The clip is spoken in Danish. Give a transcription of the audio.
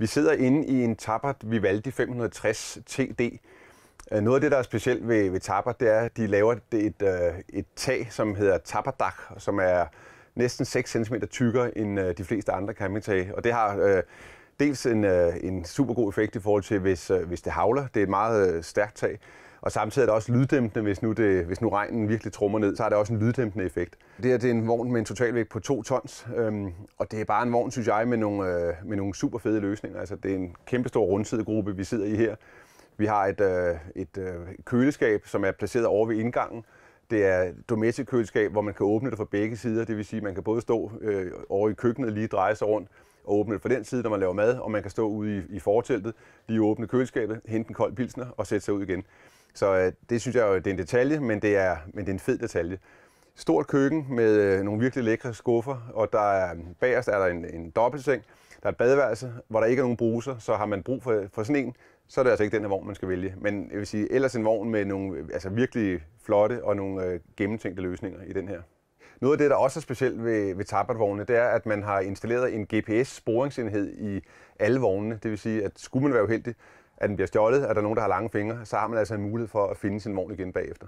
Vi sidder inde i en Tabert Vivaldi 560 TD. Øh, noget af det, der er specielt ved, ved Tabert, det er, at de laver et, et øh, tag, som hedder Tabardak, som er næsten 6 cm tykkere end øh, de fleste andre campingtage. Og det har øh, dels en, en super god effekt i forhold til, hvis, hvis det havler. Det er et meget stærkt tag. Og samtidig er det også lyddæmpende, hvis nu, det, hvis nu regnen virkelig trummer ned, så har det også en lyddæmpende effekt. Det her det er en vogn med en totalvægt på 2 tons, øhm, og det er bare en vogn, synes jeg, med nogle, øh, med nogle super fede løsninger. Altså, det er en kæmpestor rundsidegruppe, vi sidder i her. Vi har et, øh, et øh, køleskab, som er placeret over ved indgangen. Det er et køleskab, hvor man kan åbne det fra begge sider. Det vil sige, at man kan både stå øh, over i køkkenet og lige dreje sig rundt og åbne det fra den side, når man laver mad, og man kan stå ude i, i forteltet, lige åbne køleskabet, hente en kold pilsner og sætte sig ud igen. Så øh, det synes jeg jo, det er en detalje, men det er, men det er en fed detalje. Stort køkken med øh, nogle virkelig lækre skuffer, og der er, bagerst er der en, en dobbeltseng. Der er et badeværelse, hvor der ikke er nogen bruser, så har man brug for, for sådan en, så er det altså ikke den her vogn, man skal vælge. Men jeg vil sige, ellers en vogn med nogle øh, altså virkelig flotte og nogle øh, gennemtænkte løsninger i den her. Noget af det, der også er specielt ved, ved tabertvognene, det er, at man har installeret en GPS-sporingsenhed i alle vognene. Det vil sige, at skulle man være uheldig, at den bliver stjålet, at der er nogen, der har lange fingre, så har man altså en mulighed for at finde sin vogn igen bagefter.